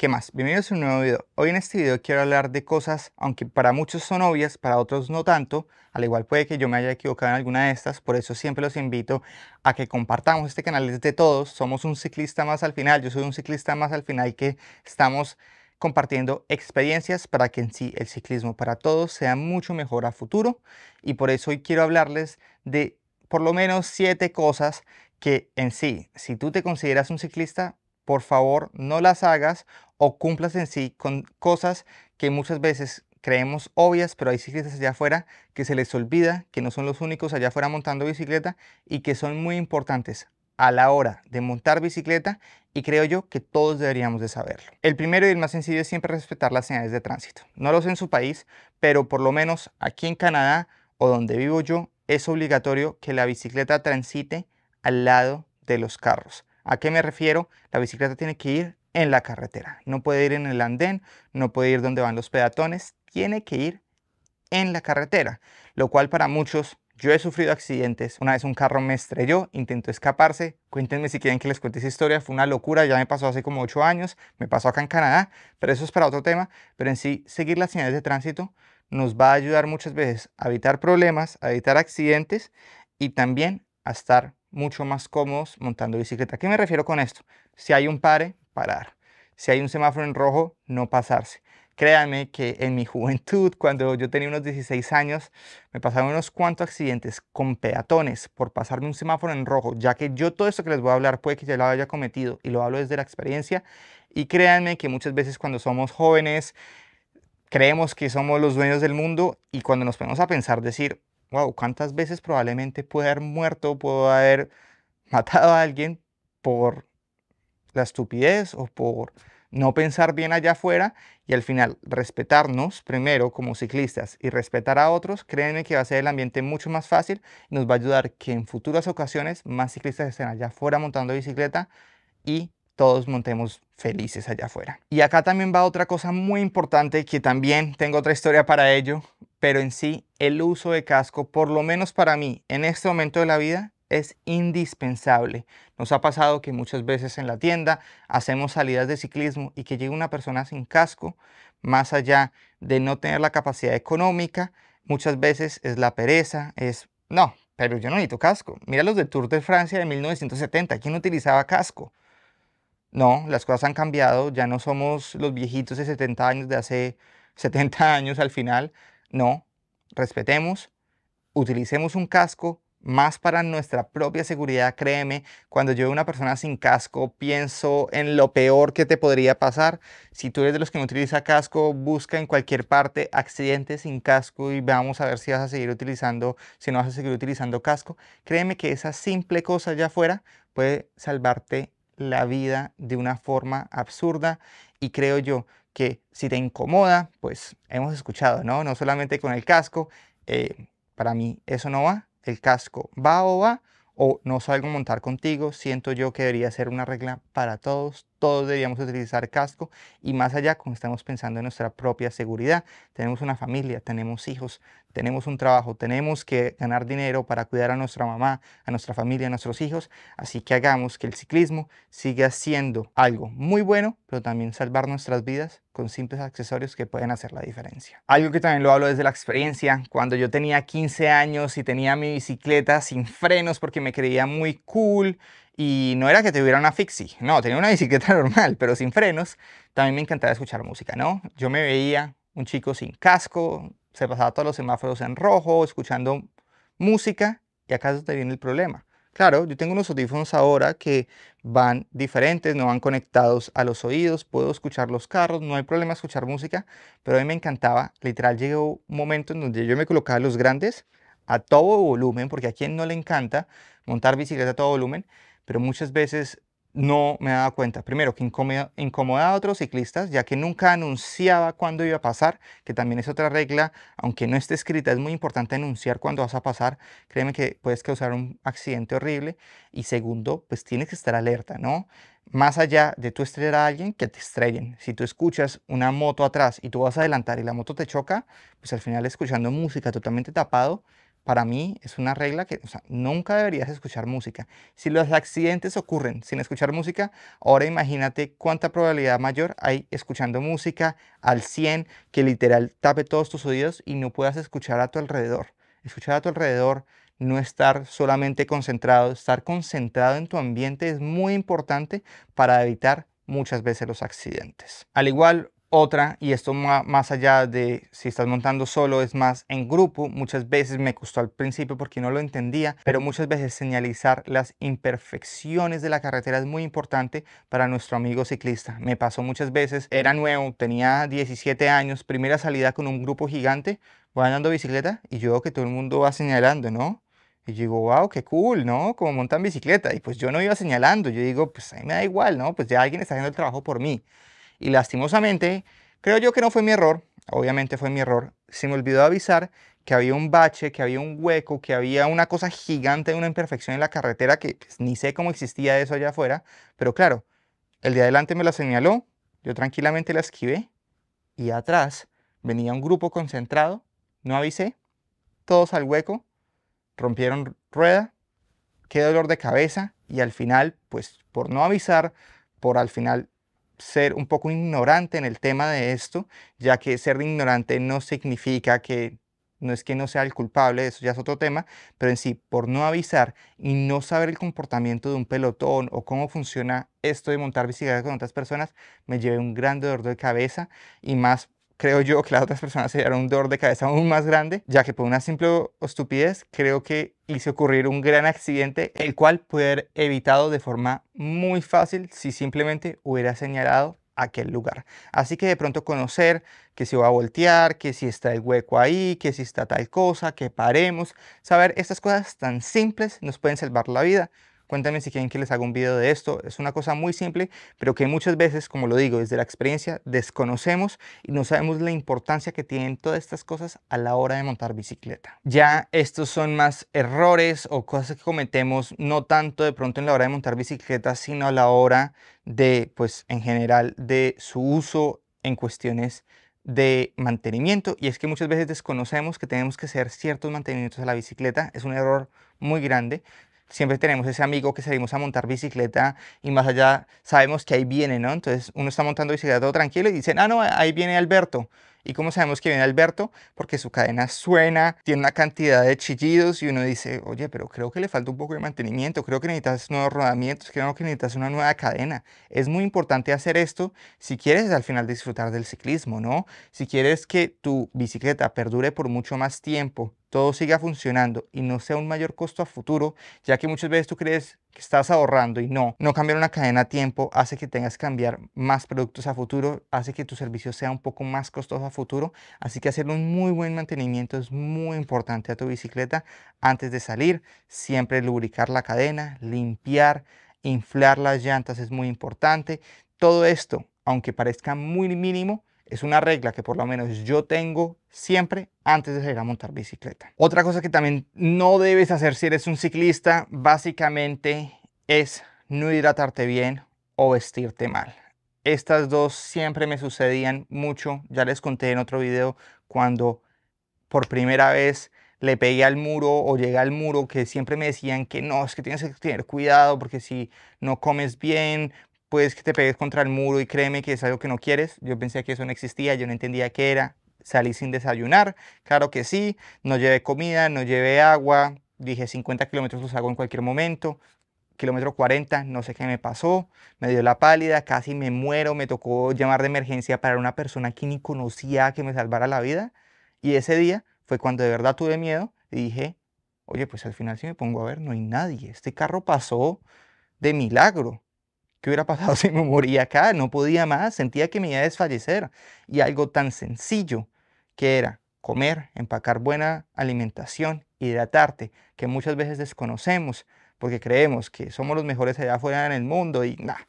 ¿Qué más? Bienvenidos a un nuevo video. Hoy en este video quiero hablar de cosas, aunque para muchos son obvias, para otros no tanto. Al igual puede que yo me haya equivocado en alguna de estas, por eso siempre los invito a que compartamos. Este canal es de todos, somos un ciclista más al final, yo soy un ciclista más al final que estamos compartiendo experiencias para que en sí el ciclismo para todos sea mucho mejor a futuro. Y por eso hoy quiero hablarles de por lo menos siete cosas que en sí, si tú te consideras un ciclista, por favor no las hagas o cumplas en sí con cosas que muchas veces creemos obvias, pero hay ciclistas allá afuera que se les olvida que no son los únicos allá afuera montando bicicleta y que son muy importantes a la hora de montar bicicleta y creo yo que todos deberíamos de saberlo. El primero y el más sencillo es siempre respetar las señales de tránsito. No lo sé en su país, pero por lo menos aquí en Canadá o donde vivo yo es obligatorio que la bicicleta transite al lado de los carros. ¿A qué me refiero? La bicicleta tiene que ir en la carretera. No puede ir en el andén, no puede ir donde van los peatones, tiene que ir en la carretera, lo cual para muchos yo he sufrido accidentes. Una vez un carro me estrelló, intentó escaparse. Cuéntenme si quieren que les cuente esa historia. Fue una locura, ya me pasó hace como ocho años, me pasó acá en Canadá, pero eso es para otro tema. Pero en sí, seguir las señales de tránsito nos va a ayudar muchas veces a evitar problemas, a evitar accidentes y también estar mucho más cómodos montando bicicleta. qué me refiero con esto? Si hay un pare, parar. Si hay un semáforo en rojo, no pasarse. Créanme que en mi juventud, cuando yo tenía unos 16 años, me pasaron unos cuantos accidentes con peatones por pasarme un semáforo en rojo, ya que yo todo esto que les voy a hablar puede que ya lo haya cometido y lo hablo desde la experiencia. Y créanme que muchas veces cuando somos jóvenes, creemos que somos los dueños del mundo y cuando nos ponemos a pensar, decir, wow, ¿cuántas veces probablemente puedo haber muerto, puedo haber matado a alguien por la estupidez o por no pensar bien allá afuera y al final respetarnos primero como ciclistas y respetar a otros, créeme que va a ser el ambiente mucho más fácil nos va a ayudar que en futuras ocasiones más ciclistas estén allá afuera montando bicicleta y todos montemos felices allá afuera. Y acá también va otra cosa muy importante que también tengo otra historia para ello, pero en sí el uso de casco, por lo menos para mí, en este momento de la vida, es indispensable. Nos ha pasado que muchas veces en la tienda hacemos salidas de ciclismo y que llegue una persona sin casco, más allá de no tener la capacidad económica, muchas veces es la pereza, es, no, pero yo no necesito casco. Mira los de Tour de Francia de 1970, ¿quién utilizaba casco? No, las cosas han cambiado, ya no somos los viejitos de 70 años de hace 70 años al final, no, respetemos, utilicemos un casco más para nuestra propia seguridad, créeme, cuando yo veo una persona sin casco, pienso en lo peor que te podría pasar. Si tú eres de los que no utiliza casco, busca en cualquier parte accidente sin casco y vamos a ver si vas a seguir utilizando, si no vas a seguir utilizando casco. Créeme que esa simple cosa allá afuera puede salvarte la vida de una forma absurda y creo yo que si te incomoda, pues hemos escuchado, ¿no? No solamente con el casco, eh, para mí eso no va, el casco va o va, o no salgo a montar contigo, siento yo que debería ser una regla para todos, todos debíamos utilizar casco y más allá, como estamos pensando en nuestra propia seguridad, tenemos una familia, tenemos hijos, tenemos un trabajo, tenemos que ganar dinero para cuidar a nuestra mamá, a nuestra familia, a nuestros hijos, así que hagamos que el ciclismo siga siendo algo muy bueno, pero también salvar nuestras vidas con simples accesorios que pueden hacer la diferencia. Algo que también lo hablo desde la experiencia, cuando yo tenía 15 años y tenía mi bicicleta sin frenos porque me creía muy cool y no era que tuviera una fixie, no, tenía una bicicleta normal, pero sin frenos. También me encantaba escuchar música, ¿no? Yo me veía un chico sin casco, se pasaba todos los semáforos en rojo, escuchando música, y acaso te viene el problema. Claro, yo tengo unos audífonos ahora que van diferentes, no van conectados a los oídos, puedo escuchar los carros, no hay problema escuchar música, pero a mí me encantaba, literal llegó un momento en donde yo me colocaba los grandes a todo volumen, porque a quien no le encanta montar bicicleta a todo volumen, pero muchas veces no me daba cuenta. Primero, que incomodaba a otros ciclistas, ya que nunca anunciaba cuándo iba a pasar, que también es otra regla, aunque no esté escrita, es muy importante anunciar cuándo vas a pasar. Créeme que puedes causar un accidente horrible. Y segundo, pues tienes que estar alerta, ¿no? Más allá de tu estrellar a alguien, que te estrellen. Si tú escuchas una moto atrás y tú vas a adelantar y la moto te choca, pues al final escuchando música totalmente tapado, para mí es una regla que nunca deberías escuchar música. Si los accidentes ocurren sin escuchar música, ahora imagínate cuánta probabilidad mayor hay escuchando música al 100 que literal tape todos tus oídos y no puedas escuchar a tu alrededor. Escuchar a tu alrededor, no estar solamente concentrado, estar concentrado en tu ambiente es muy importante para evitar muchas veces los accidentes. Al igual, otra, y esto más allá de si estás montando solo, es más en grupo. Muchas veces me costó al principio porque no lo entendía, pero muchas veces señalizar las imperfecciones de la carretera es muy importante para nuestro amigo ciclista. Me pasó muchas veces, era nuevo, tenía 17 años, primera salida con un grupo gigante, voy andando bicicleta y yo que todo el mundo va señalando, ¿no? Y yo digo, wow, qué cool, ¿no? Como montan bicicleta. Y pues yo no iba señalando, yo digo, pues a mí me da igual, ¿no? Pues ya alguien está haciendo el trabajo por mí. Y lastimosamente, creo yo que no fue mi error, obviamente fue mi error, se me olvidó avisar que había un bache, que había un hueco, que había una cosa gigante, una imperfección en la carretera que pues, ni sé cómo existía eso allá afuera, pero claro, el de adelante me la señaló, yo tranquilamente la esquivé y atrás venía un grupo concentrado, no avisé, todos al hueco, rompieron rueda, qué dolor de cabeza y al final, pues por no avisar, por al final ser un poco ignorante en el tema de esto, ya que ser ignorante no significa que no es que no sea el culpable, eso ya es otro tema, pero en sí, por no avisar y no saber el comportamiento de un pelotón o cómo funciona esto de montar bicicleta con otras personas, me llevé un gran dolor de cabeza y más creo yo que las otras personas se dieron un dolor de cabeza aún más grande, ya que por una simple estupidez creo que hice ocurrir un gran accidente, el cual puede haber evitado de forma muy fácil si simplemente hubiera señalado aquel lugar. Así que de pronto conocer que se va a voltear, que si está el hueco ahí, que si está tal cosa, que paremos, saber estas cosas tan simples nos pueden salvar la vida Cuéntame si quieren que les haga un video de esto. Es una cosa muy simple, pero que muchas veces, como lo digo, desde la experiencia desconocemos y no sabemos la importancia que tienen todas estas cosas a la hora de montar bicicleta. Ya estos son más errores o cosas que cometemos no tanto de pronto en la hora de montar bicicleta, sino a la hora de, pues en general, de su uso en cuestiones de mantenimiento y es que muchas veces desconocemos que tenemos que hacer ciertos mantenimientos a la bicicleta es un error muy grande siempre tenemos ese amigo que salimos a montar bicicleta y más allá sabemos que ahí viene, ¿no? Entonces uno está montando bicicleta todo tranquilo y dice ah, no, ahí viene Alberto. ¿Y cómo sabemos que viene Alberto? Porque su cadena suena, tiene una cantidad de chillidos y uno dice, oye, pero creo que le falta un poco de mantenimiento, creo que necesitas nuevos rodamientos, creo que necesitas una nueva cadena. Es muy importante hacer esto si quieres al final disfrutar del ciclismo, ¿no? Si quieres que tu bicicleta perdure por mucho más tiempo todo siga funcionando y no sea un mayor costo a futuro, ya que muchas veces tú crees que estás ahorrando y no, no cambiar una cadena a tiempo hace que tengas que cambiar más productos a futuro, hace que tu servicio sea un poco más costoso a futuro, así que hacer un muy buen mantenimiento es muy importante a tu bicicleta antes de salir, siempre lubricar la cadena, limpiar, inflar las llantas es muy importante, todo esto, aunque parezca muy mínimo, es una regla que por lo menos yo tengo siempre antes de llegar a montar bicicleta. Otra cosa que también no debes hacer si eres un ciclista básicamente es no hidratarte bien o vestirte mal. Estas dos siempre me sucedían mucho. Ya les conté en otro video cuando por primera vez le pegué al muro o llegué al muro que siempre me decían que no, es que tienes que tener cuidado porque si no comes bien, pues que te pegues contra el muro y créeme que es algo que no quieres. Yo pensé que eso no existía, yo no entendía qué era. Salí sin desayunar, claro que sí, no llevé comida, no llevé agua, dije 50 kilómetros los hago en cualquier momento, kilómetro 40, no sé qué me pasó, me dio la pálida, casi me muero, me tocó llamar de emergencia para una persona que ni conocía que me salvara la vida. Y ese día fue cuando de verdad tuve miedo y dije, oye, pues al final si me pongo a ver, no hay nadie, este carro pasó de milagro. ¿Qué hubiera pasado si me moría acá? No podía más, sentía que me iba a desfallecer. Y algo tan sencillo que era comer, empacar buena alimentación, hidratarte, que muchas veces desconocemos porque creemos que somos los mejores allá afuera en el mundo y nada.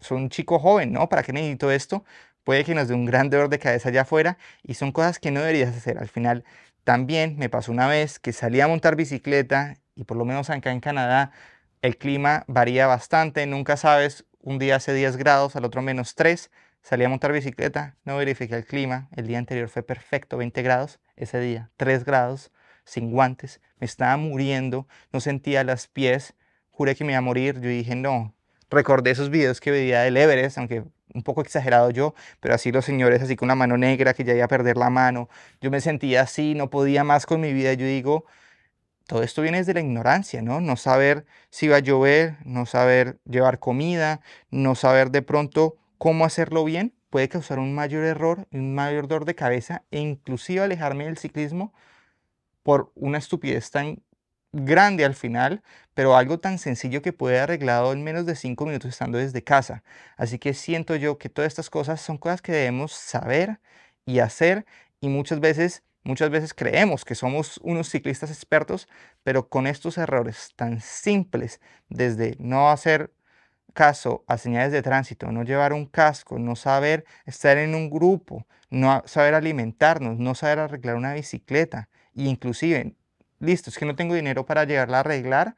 soy un chico joven, ¿no? ¿Para qué necesito esto? Puede que nos dé un gran dolor de cabeza allá afuera y son cosas que no deberías hacer. Al final, también me pasó una vez que salí a montar bicicleta y por lo menos acá en Canadá el clima varía bastante, nunca sabes, un día hace 10 grados, al otro menos 3. Salí a montar bicicleta, no verifiqué el clima, el día anterior fue perfecto, 20 grados, ese día 3 grados, sin guantes, me estaba muriendo, no sentía las pies, juré que me iba a morir, yo dije no. Recordé esos videos que veía del Everest, aunque un poco exagerado yo, pero así los señores, así con una mano negra, que ya iba a perder la mano. Yo me sentía así, no podía más con mi vida. Yo digo, todo esto viene desde la ignorancia, ¿no? No saber si va a llover, no saber llevar comida, no saber de pronto cómo hacerlo bien, puede causar un mayor error, un mayor dolor de cabeza e inclusive alejarme del ciclismo por una estupidez tan grande al final, pero algo tan sencillo que puede arreglado en menos de cinco minutos estando desde casa. Así que siento yo que todas estas cosas son cosas que debemos saber y hacer y muchas veces Muchas veces creemos que somos unos ciclistas expertos, pero con estos errores tan simples, desde no hacer caso a señales de tránsito, no llevar un casco, no saber estar en un grupo, no saber alimentarnos, no saber arreglar una bicicleta, e inclusive, listo, es que no tengo dinero para llegarla a arreglar,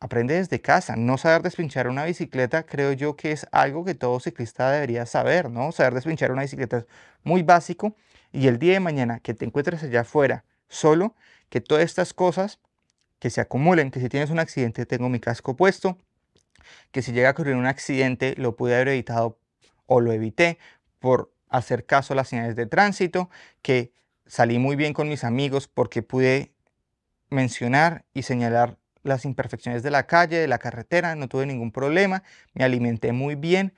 aprende desde casa. No saber despinchar una bicicleta creo yo que es algo que todo ciclista debería saber, ¿no? Saber despinchar una bicicleta es muy básico, y el día de mañana que te encuentres allá afuera solo, que todas estas cosas que se acumulen, que si tienes un accidente tengo mi casco puesto, que si llega a ocurrir un accidente lo pude haber evitado o lo evité por hacer caso a las señales de tránsito, que salí muy bien con mis amigos porque pude mencionar y señalar las imperfecciones de la calle, de la carretera, no tuve ningún problema, me alimenté muy bien,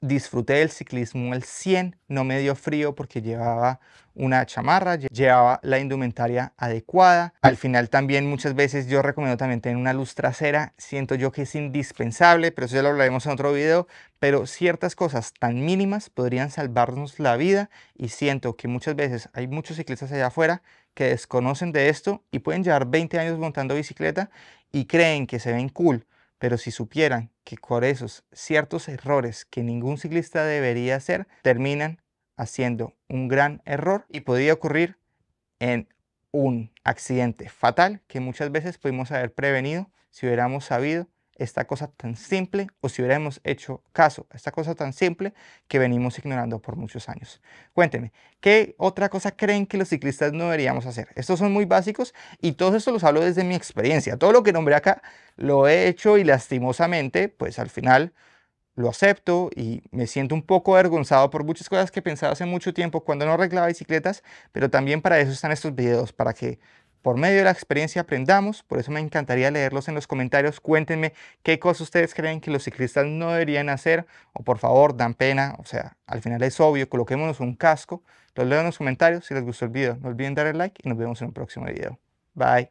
disfruté del ciclismo al 100, no me dio frío porque llevaba una chamarra, llevaba la indumentaria adecuada. Al final también muchas veces yo recomiendo también tener una luz trasera, siento yo que es indispensable, pero eso ya lo hablaremos en otro video, pero ciertas cosas tan mínimas podrían salvarnos la vida y siento que muchas veces hay muchos ciclistas allá afuera que desconocen de esto y pueden llevar 20 años montando bicicleta y creen que se ven cool pero si supieran que por esos ciertos errores que ningún ciclista debería hacer, terminan haciendo un gran error y podía ocurrir en un accidente fatal que muchas veces pudimos haber prevenido si hubiéramos sabido esta cosa tan simple o si hubiéramos hecho caso esta cosa tan simple que venimos ignorando por muchos años. Cuéntenme, ¿qué otra cosa creen que los ciclistas no deberíamos hacer? Estos son muy básicos y todo esto los hablo desde mi experiencia. Todo lo que nombré acá lo he hecho y lastimosamente, pues al final lo acepto y me siento un poco avergonzado por muchas cosas que pensaba hace mucho tiempo cuando no arreglaba bicicletas, pero también para eso están estos videos, para que por medio de la experiencia aprendamos, por eso me encantaría leerlos en los comentarios, cuéntenme qué cosas ustedes creen que los ciclistas no deberían hacer, o por favor, dan pena, o sea, al final es obvio, coloquémonos un casco, los leo en los comentarios, si les gustó el video, no olviden darle like y nos vemos en un próximo video. Bye.